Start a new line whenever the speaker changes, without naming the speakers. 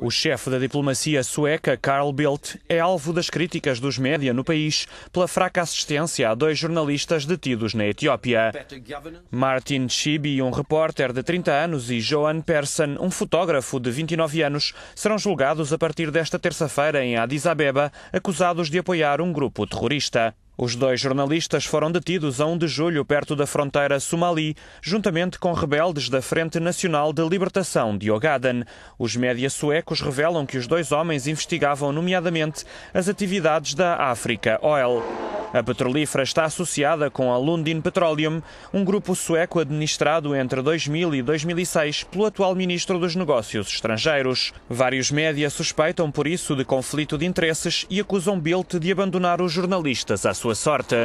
O
chefe da diplomacia sueca, Carl Bildt, é alvo das críticas dos média no país pela fraca assistência a dois jornalistas detidos na Etiópia. Martin Shibi, um repórter de 30 anos, e Joan Persson, um fotógrafo de 29 anos, serão julgados a partir desta terça-feira em Addis Abeba, acusados de apoiar um grupo terrorista. Os dois jornalistas foram detidos a 1 de julho perto da fronteira somali, juntamente com rebeldes da Frente Nacional de Libertação de Ogaden. Os médias suecos revelam que os dois homens investigavam, nomeadamente, as atividades da África Oil. A petrolífera está associada com a Lundin Petroleum, um grupo sueco administrado entre 2000 e 2006 pelo atual ministro dos Negócios Estrangeiros. Vários médias suspeitam, por isso, de conflito de interesses e acusam Bildt de abandonar os jornalistas à sua sorte.